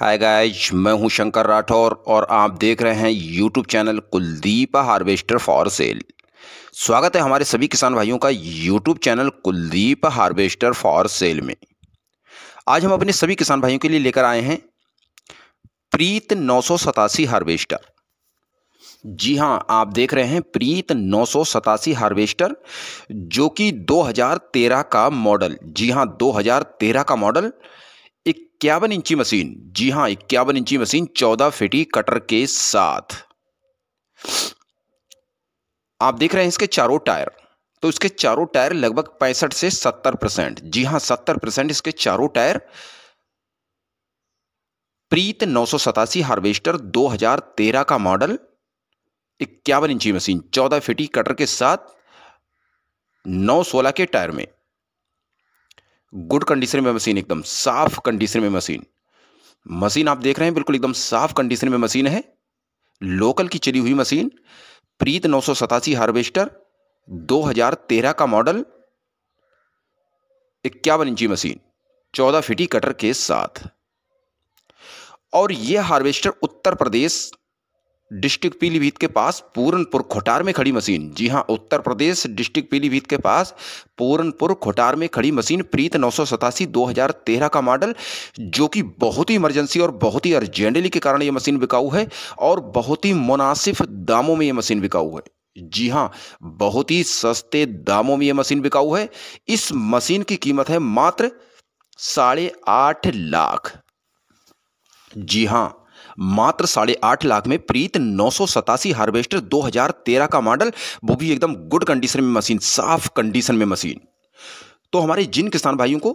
hi guys मैं हूं शंकर राठौर और आप देख रहे हैं YouTube channel Kuldeep harvester for sale स्वागत है हमारे सभी किसान भाइयों का YouTube channel Kuldeep harvester for sale में आज हम अपने सभी किसान भाइयों के लिए लेकर आए हैं प्रीत नौ हार्वेस्टर जी हाँ आप देख रहे हैं प्रीत नौ हार्वेस्टर जो कि 2013 का मॉडल जी हाँ 2013 का मॉडल इक्यावन इंची मशीन जी हां इक्यावन इंची मशीन चौदह फिटी कटर के साथ आप देख रहे हैं इसके चारों टायर तो इसके चारों टायर लगभग पैंसठ से सत्तर परसेंट जी हां सत्तर परसेंट इसके चारों टायर प्रीत नौ सौ सतासी हार्वेस्टर दो हजार तेरह का मॉडल इक्यावन इंची मशीन चौदह फिटी कटर के साथ नौ सोलह के टायर में गुड कंडीशन में मशीन एकदम साफ कंडीशन में मशीन मशीन आप देख रहे हैं बिल्कुल एकदम साफ कंडीशन में मशीन है लोकल की चली हुई मशीन प्रीत नौ हार्वेस्टर 2013 का मॉडल इक्यावन इंची मशीन चौदह फिटी कटर के साथ और यह हार्वेस्टर उत्तर प्रदेश डिस्ट्रिक्ट पीलीभीत के पास पूरनपुर खोटार में खड़ी मशीन जी हां उत्तर प्रदेश डिस्ट्रिक्ट पीलीभीत के पास पूरनपुर खोटार में खड़ी मशीन प्रीत नौ सौ सतासी दो हज़ार तेरह का मॉडल जो कि बहुत ही इमरजेंसी और बहुत ही अर्जेंटली के कारण ये मशीन बिकाऊ है और बहुत ही मुनासिब दामों में ये मशीन बिकाऊ है जी हाँ बहुत ही सस्ते दामों में ये मशीन बिकाऊ है इस मशीन की कीमत है मात्र साढ़े आठ लाख जी हाँ मात्र साढ़े आठ लाख में प्रीत नौ सौ सतासी हार्वेस्टर दो हजार तेरह का मॉडल वो भी एकदम गुड कंडीशन में मशीन साफ कंडीशन में मशीन तो हमारे जिन किसान भाइयों को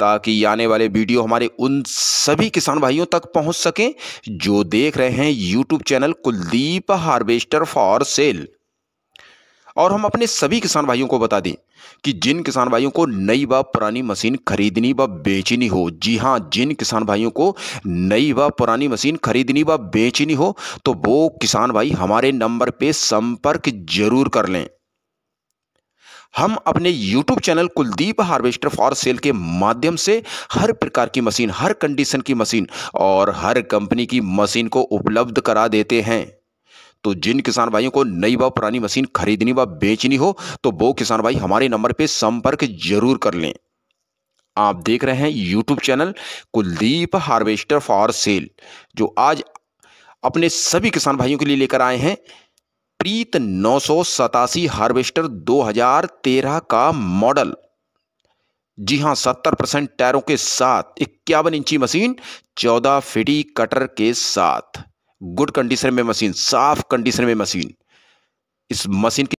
ताकि आने वाले वीडियो हमारे उन सभी किसान भाइयों तक पहुंच सकें जो देख रहे हैं YouTube channel Kuldeep harvester for sale और हम अपने सभी किसान भाइयों को बता दें कि जिन किसान भाइयों को नई व पुरानी मशीन खरीदनी व बेचनी हो जी हाँ जिन किसान भाइयों को नई व पुरानी मशीन खरीदनी व बेचनी हो तो वो किसान भाई हमारे नंबर पे संपर्क जरूर कर लें हम अपने YouTube channel Kuldeep harvester for sale के माध्यम से हर प्रकार की मशीन हर कंडीशन की मशीन और हर कंपनी की मशीन को उपलब्ध करा देते हैं तो जिन किसान भाइयों को नई व पुरानी मशीन खरीदनी व बेचनी हो तो वो किसान भाई हमारे नंबर पर संपर्क जरूर कर लें आप देख रहे हैं YouTube channel Kuldeep harvester for sale जो आज अपने सभी किसान भाइयों के लिए लेकर आए हैं प्रीत नौ सौ सतासी हार्वेस्टर 2013 का मॉडल जी हां 70 परसेंट टायरों के साथ इक्यावन इंची मशीन 14 फिटी कटर के साथ गुड कंडीशन में मशीन साफ कंडीशन में मशीन इस मशीन